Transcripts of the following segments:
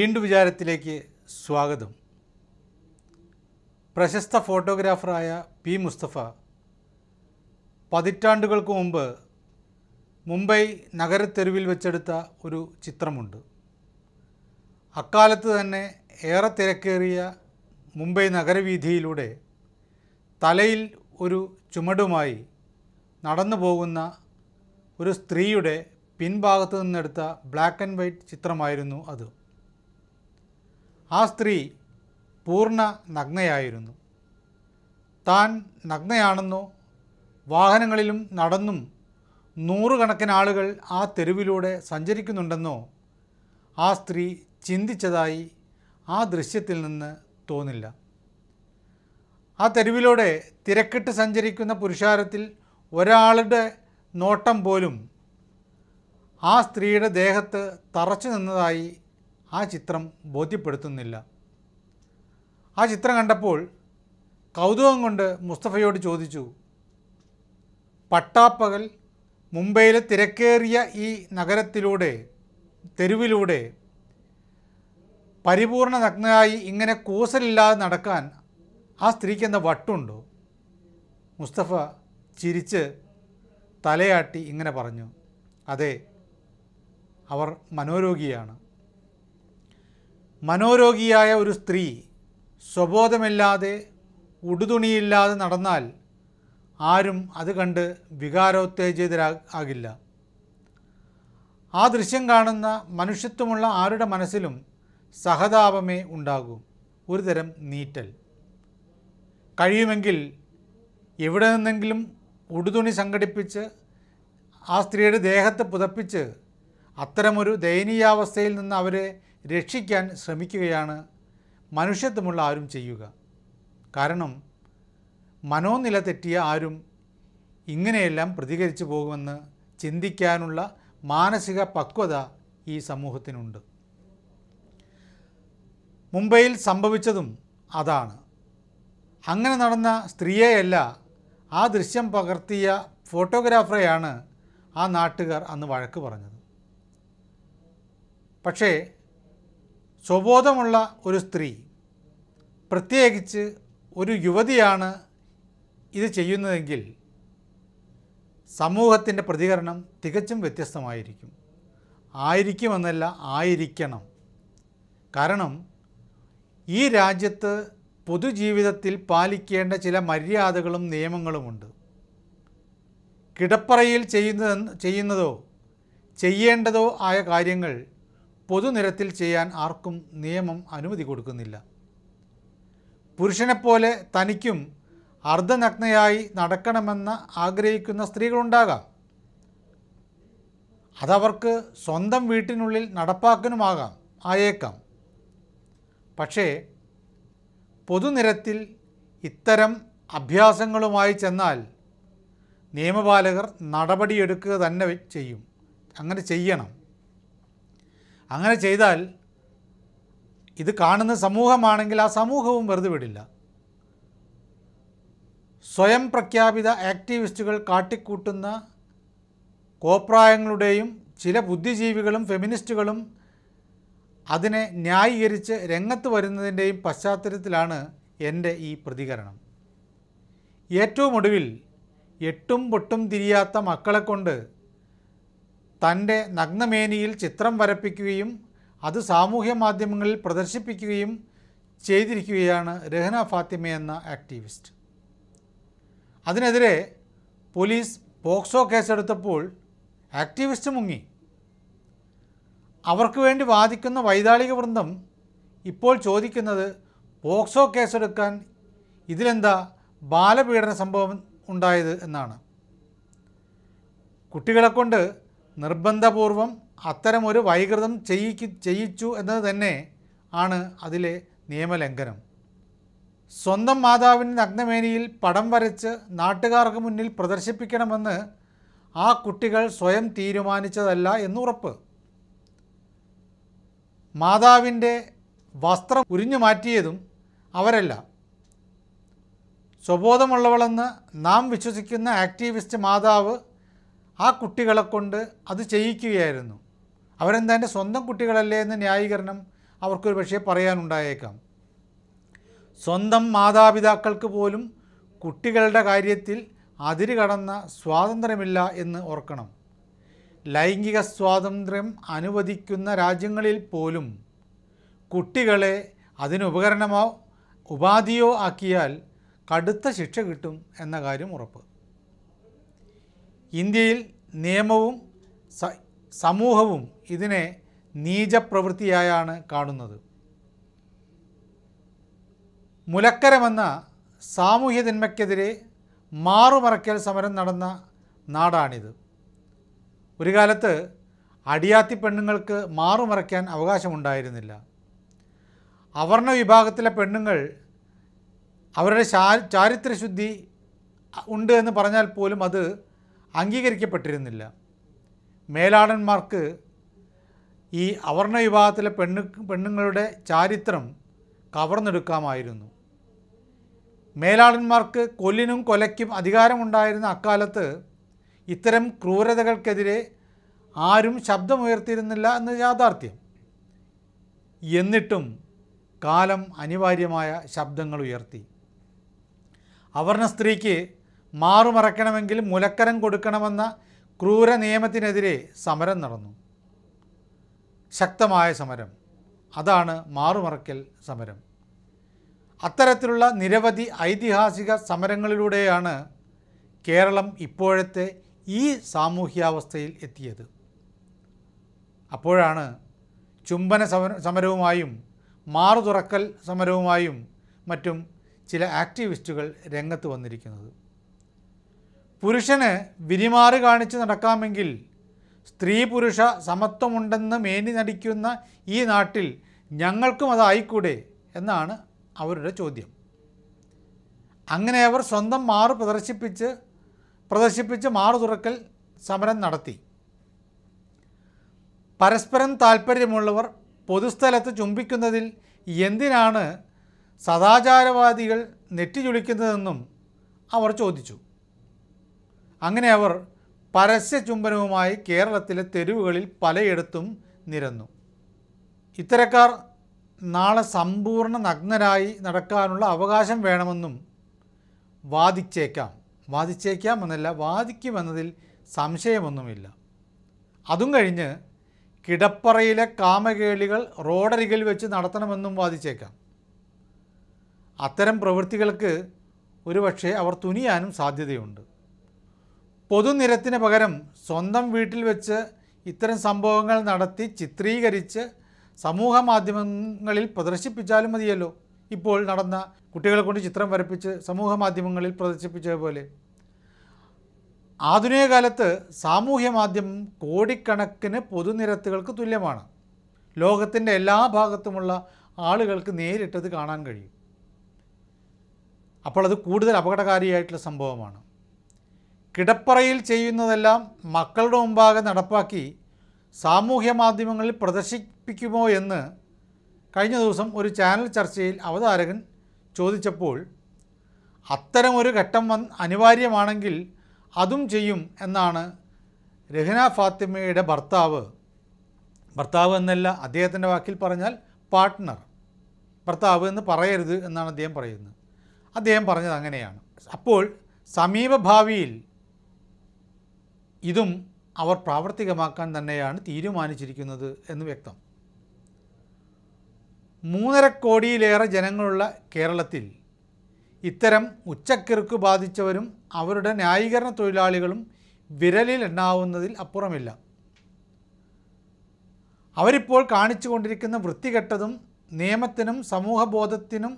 വീണ്ടും വിചാരത്തിലേക്ക് സ്വാഗതം പ്രശസ്ത ഫോട്ടോഗ്രാഫറായ പി മുസ്തഫ പതിറ്റാണ്ടുകൾക്ക് മുമ്പ് മുംബൈ നഗരത്തെരുവിൽ വെച്ചെടുത്ത ഒരു ചിത്രമുണ്ട് അക്കാലത്ത് തന്നെ ഏറെ തിരക്കേറിയ മുംബൈ നഗരവീഥിയിലൂടെ തലയിൽ ഒരു ചുമടുമായി നടന്നു പോകുന്ന ഒരു സ്ത്രീയുടെ പിൻഭാഗത്ത് നിന്നെടുത്ത ബ്ലാക്ക് ആൻഡ് വൈറ്റ് ചിത്രമായിരുന്നു അത് ആ സ്ത്രീ പൂർണ്ണ നഗ്നയായിരുന്നു താൻ നഗ്നയാണെന്നോ വാഹനങ്ങളിലും നടന്നും നൂറുകണക്കിന് ആളുകൾ ആ തെരുവിലൂടെ സഞ്ചരിക്കുന്നുണ്ടെന്നോ ആ സ്ത്രീ ചിന്തിച്ചതായി ആ ദൃശ്യത്തിൽ നിന്ന് തോന്നില്ല ആ തെരുവിലൂടെ തിരക്കിട്ട് സഞ്ചരിക്കുന്ന പുരുഷാരത്തിൽ ഒരാളുടെ നോട്ടം പോലും ആ സ്ത്രീയുടെ ദേഹത്ത് തറച്ചു നിന്നതായി ആ ചിത്രം ബോധ്യപ്പെടുത്തുന്നില്ല ആ ചിത്രം കണ്ടപ്പോൾ കൗതുകം കൊണ്ട് മുസ്തഫയോട് ചോദിച്ചു പട്ടാപ്പകൽ മുംബൈയിലെ തിരക്കേറിയ ഈ നഗരത്തിലൂടെ തെരുവിലൂടെ പരിപൂർണ നഗ്നയായി ഇങ്ങനെ കൂസലില്ലാതെ നടക്കാൻ ആ സ്ത്രീക്ക് എന്താ വട്ടുണ്ടോ മുസ്തഫ ചിരിച്ച് തലയാട്ടി ഇങ്ങനെ പറഞ്ഞു അതെ അവർ മനോരോഗിയാണ് മനോരോഗിയായ ഒരു സ്ത്രീ സ്വബോധമില്ലാതെ ഉടുതുണിയില്ലാതെ നടന്നാൽ ആരും അത് കണ്ട് വികാരോത്തേജിതരാ ആകില്ല ആ ദൃശ്യം കാണുന്ന മനുഷ്യത്വമുള്ള ആരുടെ മനസ്സിലും സഹതാപമേ ഉണ്ടാകൂ ഒരുതരം നീറ്റൽ കഴിയുമെങ്കിൽ എവിടെ നിന്നെങ്കിലും ഉടുതുണി സംഘടിപ്പിച്ച് ആ സ്ത്രീയുടെ ദേഹത്ത് പുതപ്പിച്ച് അത്തരമൊരു ദയനീയാവസ്ഥയിൽ നിന്ന് അവരെ രക്ഷിക്കാൻ ശ്രമിക്കുകയാണ് മനുഷ്യത്വമുള്ള ആരും ചെയ്യുക കാരണം മനോനില തെറ്റിയ ആരും ഇങ്ങനെയെല്ലാം പ്രതികരിച്ചു പോകുമെന്ന് ചിന്തിക്കാനുള്ള മാനസിക പക്വത ഈ സമൂഹത്തിനുണ്ട് മുംബൈയിൽ സംഭവിച്ചതും അതാണ് അങ്ങനെ നടന്ന സ്ത്രീയെയല്ല ആ ദൃശ്യം പകർത്തിയ ഫോട്ടോഗ്രാഫറെയാണ് ആ നാട്ടുകാർ അന്ന് വഴക്ക് പറഞ്ഞത് പക്ഷേ സ്വബോധമുള്ള ഒരു സ്ത്രീ പ്രത്യേകിച്ച് ഒരു യുവതിയാണ് ഇത് ചെയ്യുന്നതെങ്കിൽ സമൂഹത്തിൻ്റെ പ്രതികരണം തികച്ചും വ്യത്യസ്തമായിരിക്കും ആയിരിക്കുമെന്നല്ല ആയിരിക്കണം കാരണം ഈ രാജ്യത്ത് പൊതുജീവിതത്തിൽ പാലിക്കേണ്ട ചില മര്യാദകളും നിയമങ്ങളുമുണ്ട് കിടപ്പറയിൽ ചെയ്യുന്ന ചെയ്യുന്നതോ ചെയ്യേണ്ടതോ ആയ കാര്യങ്ങൾ പൊതുനിരത്തിൽ ചെയ്യാൻ ആർക്കും നിയമം അനുമതി കൊടുക്കുന്നില്ല പുരുഷനെപ്പോലെ തനിക്കും അർദ്ധനഗ്നയായി നടക്കണമെന്ന് ആഗ്രഹിക്കുന്ന സ്ത്രീകളുണ്ടാകാം അതവർക്ക് സ്വന്തം വീട്ടിനുള്ളിൽ നടപ്പാക്കനുമാകാം ആയേക്കാം പക്ഷേ പൊതുനിരത്തിൽ ഇത്തരം അഭ്യാസങ്ങളുമായി ചെന്നാൽ നിയമപാലകർ നടപടിയെടുക്കുക തന്നെ ചെയ്യും അങ്ങനെ ചെയ്യണം അങ്ങനെ ചെയ്താൽ ഇത് കാണുന്ന സമൂഹമാണെങ്കിൽ ആ സമൂഹവും വെറുതെ വിടില്ല സ്വയം പ്രഖ്യാപിത ആക്ടിവിസ്റ്റുകൾ കാട്ടിക്കൂട്ടുന്ന കോപ്രായങ്ങളുടെയും ചില ബുദ്ധിജീവികളും ഫെമിനിസ്റ്റുകളും അതിനെ ന്യായീകരിച്ച് രംഗത്ത് വരുന്നതിൻ്റെയും പശ്ചാത്തലത്തിലാണ് എൻ്റെ ഈ പ്രതികരണം ഏറ്റവും ഒടുവിൽ എട്ടും പൊട്ടും തിരിയാത്ത മക്കളെക്കൊണ്ട് തൻ്റെ നഗ്നമേനിയിൽ ചിത്രം വരപ്പിക്കുകയും അത് സാമൂഹ്യ മാധ്യമങ്ങളിൽ പ്രദർശിപ്പിക്കുകയും ചെയ്തിരിക്കുകയാണ് രഹന ഫാത്തിമ എന്ന ആക്ടിവിസ്റ്റ് അതിനെതിരെ പോലീസ് പോക്സോ കേസെടുത്തപ്പോൾ ആക്ടിവിസ്റ്റ് മുങ്ങി അവർക്ക് വേണ്ടി വാദിക്കുന്ന വൈതാളിക വൃന്ദം ഇപ്പോൾ ചോദിക്കുന്നത് പോക്സോ കേസെടുക്കാൻ ഇതിലെന്താ ബാലപീഡന സംഭവം ഉണ്ടായത് എന്നാണ് കുട്ടികളെക്കൊണ്ട് നിർബന്ധപൂർവം അത്തരമൊരു വൈകൃതം ചെയ്യിക്കു ചെയ്യിച്ചു എന്നത് തന്നെ ആണ് അതിലെ നിയമലംഘനം സ്വന്തം മാതാവിൻ്റെ നഗ്നമേനിയിൽ പടം വരച്ച് നാട്ടുകാർക്ക് മുന്നിൽ പ്രദർശിപ്പിക്കണമെന്ന് ആ കുട്ടികൾ സ്വയം തീരുമാനിച്ചതല്ല എന്നുറപ്പ് മാതാവിൻ്റെ വസ്ത്രം ഉരിഞ്ഞു മാറ്റിയതും അവരല്ല സ്വബോധമുള്ളവളെന്ന് നാം വിശ്വസിക്കുന്ന ആക്ടിവിസ്റ്റ് മാതാവ് ആ കുട്ടികളെ കൊണ്ട് അത് ചെയ്യിക്കുകയായിരുന്നു അവരെന്താ എൻ്റെ സ്വന്തം കുട്ടികളല്ലേ എന്ന് ന്യായീകരണം അവർക്കൊരു പക്ഷേ പറയാനുണ്ടായേക്കാം സ്വന്തം മാതാപിതാക്കൾക്ക് പോലും കുട്ടികളുടെ കാര്യത്തിൽ അതിര് കടന്ന സ്വാതന്ത്ര്യമില്ല എന്ന് ഓർക്കണം ലൈംഗിക സ്വാതന്ത്ര്യം അനുവദിക്കുന്ന രാജ്യങ്ങളിൽ പോലും കുട്ടികളെ അതിനുപകരണമോ ഉപാധിയോ ആക്കിയാൽ കടുത്ത ശിക്ഷ കിട്ടും എന്ന കാര്യം ഉറപ്പ് ഇന്ത്യയിൽ നിയമവും സമൂഹവും ഇതിനെ നീചപ്രവൃത്തിയായാണ് കാണുന്നത് മുലക്കരമെന്ന സാമൂഹ്യ തിന്മയ്ക്കെതിരെ മാറുമറയ്ക്കൽ സമരം നടന്ന നാടാണിത് ഒരു കാലത്ത് അടിയാത്തി പെണ്ണുങ്ങൾക്ക് മാറുമറയ്ക്കാൻ അവകാശമുണ്ടായിരുന്നില്ല അവർണ വിഭാഗത്തിലെ പെണ്ണുങ്ങൾ അവരുടെ ചാരിത്രശുദ്ധി ഉണ്ട് എന്ന് പറഞ്ഞാൽ പോലും അത് അംഗീകരിക്കപ്പെട്ടിരുന്നില്ല മേലാടന്മാർക്ക് ഈ അവർണ വിഭാഗത്തിലെ പെണ്ണു പെണ്ണുങ്ങളുടെ ചാരിത്രം കവർന്നെടുക്കാമായിരുന്നു മേലാടന്മാർക്ക് കൊല്ലിനും കൊലയ്ക്കും അധികാരമുണ്ടായിരുന്ന അക്കാലത്ത് ഇത്തരം ക്രൂരതകൾക്കെതിരെ ആരും ശബ്ദമുയർത്തിയിരുന്നില്ല എന്ന യാഥാർത്ഥ്യം എന്നിട്ടും കാലം അനിവാര്യമായ ശബ്ദങ്ങൾ ഉയർത്തി അവർണ സ്ത്രീക്ക് മാറുമറക്കണമെങ്കിൽ മുലക്കരം കൊടുക്കണമെന്ന ക്രൂര നിയമത്തിനെതിരെ സമരം നടന്നു ശക്തമായ സമരം അതാണ് മാറുമറക്കൽ സമരം അത്തരത്തിലുള്ള നിരവധി ഐതിഹാസിക സമരങ്ങളിലൂടെയാണ് കേരളം ഇപ്പോഴത്തെ ഈ സാമൂഹ്യാവസ്ഥയിൽ എത്തിയത് അപ്പോഴാണ് ചുംബന സമരവുമായും മാറു തുറക്കൽ സമരവുമായും മറ്റും ചില ആക്ടിവിസ്റ്റുകൾ രംഗത്ത് വന്നിരിക്കുന്നത് പുരുഷന് വിരിമാറി കാണിച്ച് നടക്കാമെങ്കിൽ സ്ത്രീ പുരുഷ സമത്വമുണ്ടെന്ന് മേനി നടിക്കുന്ന ഈ നാട്ടിൽ ഞങ്ങൾക്കും അതായിക്കൂടെ എന്നാണ് അവരുടെ ചോദ്യം അങ്ങനെ അവർ സ്വന്തം മാറ് പ്രദർശിപ്പിച്ച് പ്രദർശിപ്പിച്ച് മാറു തുറക്കൽ സമരം നടത്തി പരസ്പരം താൽപ്പര്യമുള്ളവർ പൊതുസ്ഥലത്ത് ചുംബിക്കുന്നതിൽ എന്തിനാണ് സദാചാരവാദികൾ നെറ്റിചുളിക്കുന്നതെന്നും അവർ ചോദിച്ചു അങ്ങനെ അവർ പരസ്യ ചുംബനവുമായി കേരളത്തിലെ തെരുവുകളിൽ പലയിടത്തും നിരന്നു ഇത്തരക്കാർ നാളെ സമ്പൂർണ്ണ നഗ്നരായി നടക്കാനുള്ള അവകാശം വേണമെന്നും വാദിച്ചേക്കാം വാദിച്ചേക്കാം എന്നല്ല വാദിക്കുമെന്നതിൽ സംശയമൊന്നുമില്ല അതും കഴിഞ്ഞ് കിടപ്പറയിലെ കാമകേളികൾ റോഡരികിൽ വെച്ച് നടത്തണമെന്നും വാദിച്ചേക്കാം അത്തരം പ്രവൃത്തികൾക്ക് ഒരുപക്ഷെ അവർ തുനിയാനും സാധ്യതയുണ്ട് പൊതുനിരത്തിന് പകരം സ്വന്തം വീട്ടിൽ വെച്ച് ഇത്തരം സംഭവങ്ങൾ നടത്തി ചിത്രീകരിച്ച് സമൂഹ മാധ്യമങ്ങളിൽ പ്രദർശിപ്പിച്ചാലും മതിയല്ലോ ഇപ്പോൾ നടന്ന കുട്ടികളെ കൊണ്ട് ചിത്രം വരപ്പിച്ച് സമൂഹ മാധ്യമങ്ങളിൽ പ്രദർശിപ്പിച്ചതുപോലെ ആധുനിക കാലത്ത് സാമൂഹ്യ മാധ്യമം കോടിക്കണക്കിന് പൊതുനിരത്തുകൾക്ക് തുല്യമാണ് ലോകത്തിൻ്റെ എല്ലാ ഭാഗത്തുമുള്ള ആളുകൾക്ക് നേരിട്ടത് കാണാൻ കഴിയും അപ്പോൾ അത് കൂടുതൽ അപകടകാരിയായിട്ടുള്ള സംഭവമാണ് കിടപ്പറയിൽ ചെയ്യുന്നതെല്ലാം മക്കളുടെ മുമ്പാകെ നടപ്പാക്കി സാമൂഹ്യ മാധ്യമങ്ങളിൽ പ്രദർശിപ്പിക്കുമോ എന്ന് കഴിഞ്ഞ ദിവസം ഒരു ചാനൽ ചർച്ചയിൽ അവതാരകൻ ചോദിച്ചപ്പോൾ അത്തരം ഒരു ഘട്ടം വന്ന് അനിവാര്യമാണെങ്കിൽ അതും ചെയ്യും എന്നാണ് രഹന ഫാത്തിമയുടെ ഭർത്താവ് ഭർത്താവ് എന്നല്ല അദ്ദേഹത്തിൻ്റെ വാക്കിൽ പറഞ്ഞാൽ പാർട്ട്ണർ ഭർത്താവ് എന്ന് പറയരുത് എന്നാണ് അദ്ദേഹം പറയുന്നത് അദ്ദേഹം പറഞ്ഞത് അങ്ങനെയാണ് അപ്പോൾ സമീപഭാവിയിൽ ഇതും അവർ പ്രാവർത്തികമാക്കാൻ തന്നെയാണ് തീരുമാനിച്ചിരിക്കുന്നത് എന്ന് വ്യക്തം മൂന്നര കോടിയിലേറെ ജനങ്ങളുള്ള കേരളത്തിൽ ഇത്തരം ഉച്ചക്കിറുക്ക് ബാധിച്ചവരും അവരുടെ ന്യായീകരണ തൊഴിലാളികളും വിരലിൽ എണ്ണാവുന്നതിൽ അപ്പുറമില്ല അവരിപ്പോൾ കാണിച്ചുകൊണ്ടിരിക്കുന്ന വൃത്തികെട്ടതും നിയമത്തിനും സമൂഹബോധത്തിനും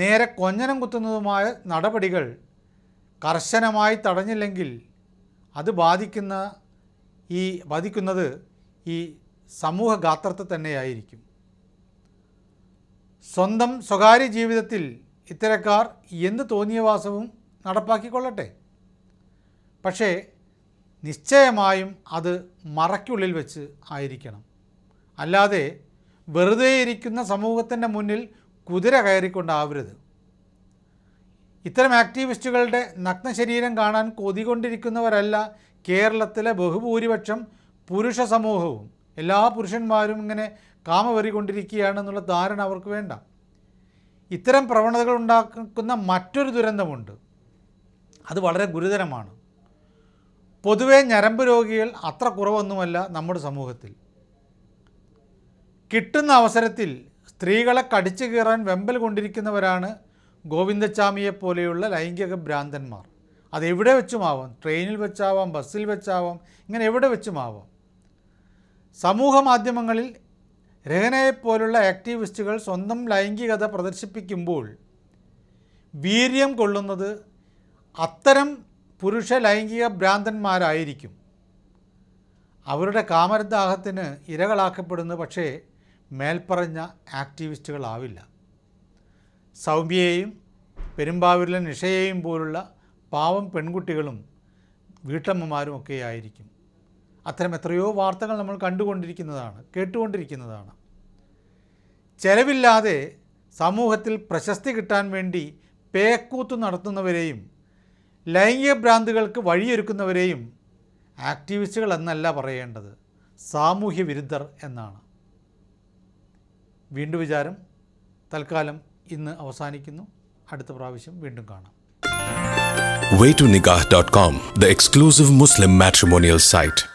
നേരെ കൊഞ്ഞനം കുത്തുന്നതുമായ നടപടികൾ കർശനമായി തടഞ്ഞില്ലെങ്കിൽ അത് ബാധിക്കുന്ന ഈ ബാധിക്കുന്നത് ഈ സമൂഹ ഗാത്രത്തെ തന്നെയായിരിക്കും സ്വന്തം സ്വകാര്യ ജീവിതത്തിൽ ഇത്തരക്കാർ എന്ത് വാസവും നടപ്പാക്കിക്കൊള്ളട്ടെ പക്ഷേ നിശ്ചയമായും അത് മറയ്ക്കുള്ളിൽ വെച്ച് ആയിരിക്കണം അല്ലാതെ വെറുതെ ഇരിക്കുന്ന സമൂഹത്തിൻ്റെ മുന്നിൽ കുതിര കയറിക്കൊണ്ടാവരുത് ഇത്തരം ആക്ടിവിസ്റ്റുകളുടെ നഗ്ന ശരീരം കാണാൻ കൊതികൊണ്ടിരിക്കുന്നവരല്ല കേരളത്തിലെ ബഹുഭൂരിപക്ഷം പുരുഷ സമൂഹവും എല്ലാ പുരുഷന്മാരും ഇങ്ങനെ കാമവെറികൊണ്ടിരിക്കുകയാണെന്നുള്ള ധാരണ അവർക്ക് വേണ്ട ഇത്തരം പ്രവണതകൾ ഉണ്ടാക്കുന്ന മറ്റൊരു ദുരന്തമുണ്ട് അത് വളരെ ഗുരുതരമാണ് പൊതുവേ ഞരമ്പ് രോഗികൾ അത്ര കുറവൊന്നുമല്ല നമ്മുടെ സമൂഹത്തിൽ കിട്ടുന്ന അവസരത്തിൽ സ്ത്രീകളെ കടിച്ചു കീറാൻ വെമ്പൽ കൊണ്ടിരിക്കുന്നവരാണ് ഗോവിന്ദച്ചാമിയെ പോലെയുള്ള ലൈംഗിക ഭ്രാന്തന്മാർ അതെവിടെ വെച്ചുമാവാം ട്രെയിനിൽ വെച്ചാവാം ബസ്സിൽ വെച്ചാവാം ഇങ്ങനെ എവിടെ വെച്ചുമാവാം സമൂഹ മാധ്യമങ്ങളിൽ രഹനയെപ്പോലുള്ള ആക്ടിവിസ്റ്റുകൾ സ്വന്തം ലൈംഗികത പ്രദർശിപ്പിക്കുമ്പോൾ വീര്യം കൊള്ളുന്നത് അത്തരം പുരുഷ ലൈംഗിക ഭ്രാന്തന്മാരായിരിക്കും അവരുടെ കാമരദാഹത്തിന് ഇരകളാക്കപ്പെടുന്നു പക്ഷേ മേൽപ്പറഞ്ഞ ആക്ടിവിസ്റ്റുകളാവില്ല സൗമ്യയെയും പെരുമ്പാവൂരിലെ നിഷയെയും പോലുള്ള പാവം പെൺകുട്ടികളും വീട്ടമ്മമാരും ഒക്കെ ആയിരിക്കും അത്തരം എത്രയോ വാർത്തകൾ നമ്മൾ കണ്ടുകൊണ്ടിരിക്കുന്നതാണ് കേട്ടുകൊണ്ടിരിക്കുന്നതാണ് ചെലവില്ലാതെ സമൂഹത്തിൽ പ്രശസ്തി കിട്ടാൻ വേണ്ടി പേക്കൂത്ത് നടത്തുന്നവരെയും ലൈംഗിക ഭ്രാന്തുകൾക്ക് വഴിയൊരുക്കുന്നവരെയും ആക്ടിവിസ്റ്റുകൾ എന്നല്ല പറയേണ്ടത് സാമൂഹ്യ വിരുദ്ധർ എന്നാണ് വീണ്ടും വിചാരം തൽക്കാലം ഇന്ന് അവസാനിക്കുന്നു അടുത്ത പ്രാവശ്യം വീണ്ടും കാണാം waytonikah.com, the exclusive Muslim matrimonial site.